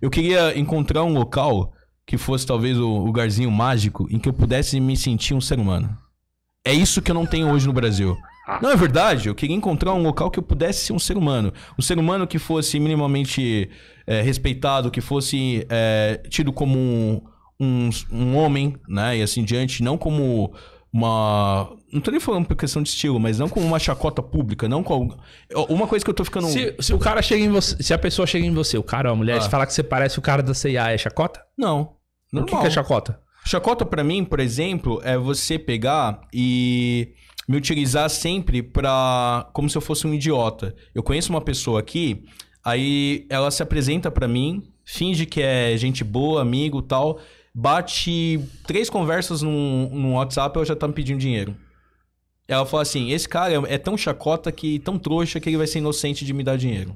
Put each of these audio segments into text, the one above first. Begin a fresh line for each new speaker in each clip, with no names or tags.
Eu queria encontrar um local que fosse talvez o lugarzinho mágico em que eu pudesse me sentir um ser humano. É isso que eu não tenho hoje no Brasil. Ah. Não é verdade, eu queria encontrar um local que eu pudesse ser um ser humano. Um ser humano que fosse minimamente é, respeitado, que fosse é, tido como um, um, um homem, né? E assim diante, não como uma. Não tô nem falando por questão de estilo, mas não com uma chacota pública,
não com. Uma coisa que eu tô ficando. Se, se o cara chega em você. Se a pessoa chega em você, o cara ou a mulher, ah. se falar que você parece o cara da CIA, é chacota? Não. O que, que é chacota?
Chacota para mim, por exemplo, é você pegar e me utilizar sempre pra. como se eu fosse um idiota. Eu conheço uma pessoa aqui, aí ela se apresenta para mim, finge que é gente boa, amigo tal. Bate três conversas num, WhatsApp, ela já tá me pedindo dinheiro. Ela fala assim: esse cara é, é tão chacota que tão trouxa que ele vai ser inocente de me dar dinheiro.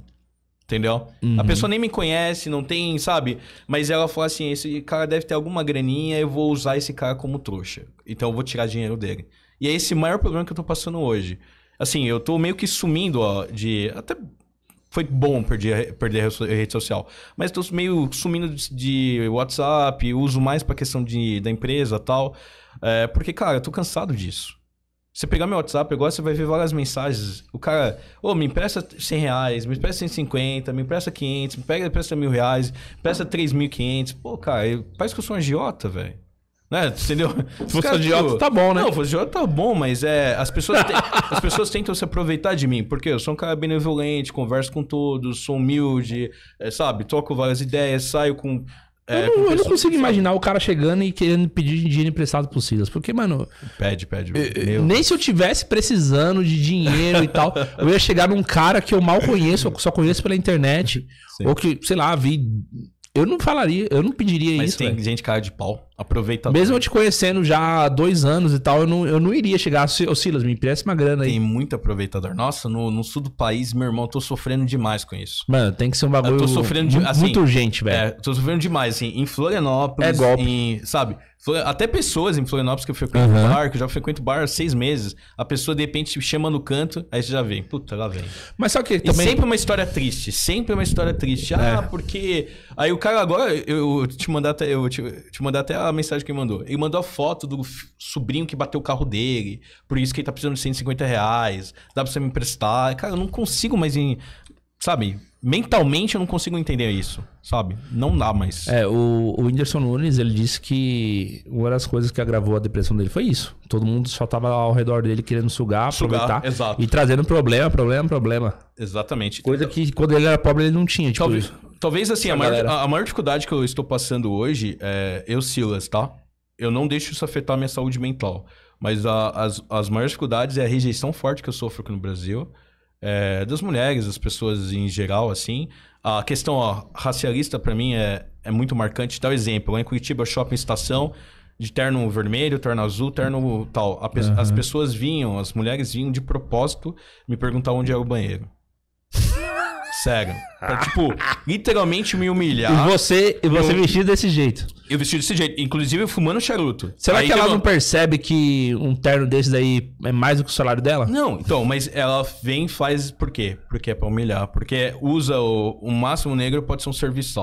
Entendeu? Uhum. A pessoa nem me conhece, não tem, sabe? Mas ela fala assim: esse cara deve ter alguma graninha, eu vou usar esse cara como trouxa. Então eu vou tirar dinheiro dele. E é esse maior problema que eu tô passando hoje. Assim, eu tô meio que sumindo, ó, de. Até foi bom perder, perder a rede social. Mas estou meio sumindo de, WhatsApp, uso mais para questão de, da empresa tal. É, porque, cara, eu tô cansado disso. Você pegar meu WhatsApp agora, você vai ver várias mensagens. O cara, ô, oh, me empresta 100 reais, me empresta 150, me empresta 500, me pega, empresta mil reais, me empresta 3.500. Pô, cara, parece que eu sou um agiota, velho. Né? Entendeu? Se fosse idiota, tá bom, né? Não, fosse idiota, tá bom, mas é. As pessoas, te... as pessoas tentam se aproveitar de mim, porque eu sou um cara benevolente, converso com todos, sou humilde, é, sabe? Toco várias
ideias, saio com. É, eu, não, eu não, consigo imaginar o cara chegando e querendo pedir dinheiro emprestado pro Silas. Porque, mano. Pede, pede. nem se eu tivesse precisando de dinheiro e tal, eu ia chegar num cara que eu mal conheço, ou só conheço pela internet. Sim. Ou que, sei lá, vi. Eu não falaria, eu não pediria mas isso. Mas tem
véio. gente cara de pau aproveitador.
Mesmo eu te conhecendo já há dois anos e tal, eu não, eu não iria chegar. Ô Silas, me empresta uma grana aí. Tem muito aproveitador. Nossa,
no, no sul do país, meu irmão, eu tô sofrendo demais com isso. Mano, tem
que ser um bagulho. Eu tô sofrendo de, assim, muito urgente, velho. É,
tô sofrendo demais, assim, em Florianópolis. É golpe. Em, sabe? Até pessoas em Florianópolis que eu frequento uhum. bar, que eu já frequento bar há seis meses, a pessoa de repente chama no canto, aí você já vem. Puta, lá vem.
Mas só que também. E sempre
uma história triste, sempre uma história triste. É. Ah, é. porque. Aí o cara agora, eu, eu te mandar até, eu te, te mandar até a a mensagem que ele mandou? Ele mandou a foto do sobrinho que bateu o carro dele, por isso que ele tá precisando de 150 reais, dá pra você me emprestar. Cara, eu não consigo mais em. Sabe? Mentalmente eu não consigo entender isso, sabe?
Não dá mais. É, o, o Whindersson Nunes, ele disse que uma das coisas que agravou a depressão dele foi isso. Todo mundo só tava ao redor dele querendo sugar, Sugar, aproveitar exato. e trazendo problema, problema, problema.
Exatamente.
Coisa que quando ele era pobre ele não tinha, tipo, Talvez-
Talvez assim, a maior, a, maior, dificuldade que eu estou passando hoje é eu, Silas, tá? Eu não deixo isso afetar minha saúde mental. Mas a, as, as maiores dificuldades é a rejeição forte que eu sofro aqui no Brasil. É, das mulheres, das pessoas em geral, assim. A questão ó, racialista, para mim, é, é muito marcante. Dá um exemplo. Lá em Curitiba, shopping estação, de terno vermelho, terno azul, terno tal. uhum. As pessoas vinham, as mulheres vinham de propósito me perguntar onde era o banheiro. Sério. Pra, tipo, literalmente me humilhar. E você, e você eu, vestido
desse jeito.
Eu vestido desse jeito, inclusive fumando charuto. Será Aí que ela eu... não
percebe que um terno desse daí é mais do que o salário dela? Não,
então, mas ela vem e faz por quê? Porque é pra humilhar. Porque usa o, o máximo negro pode ser um serviçal.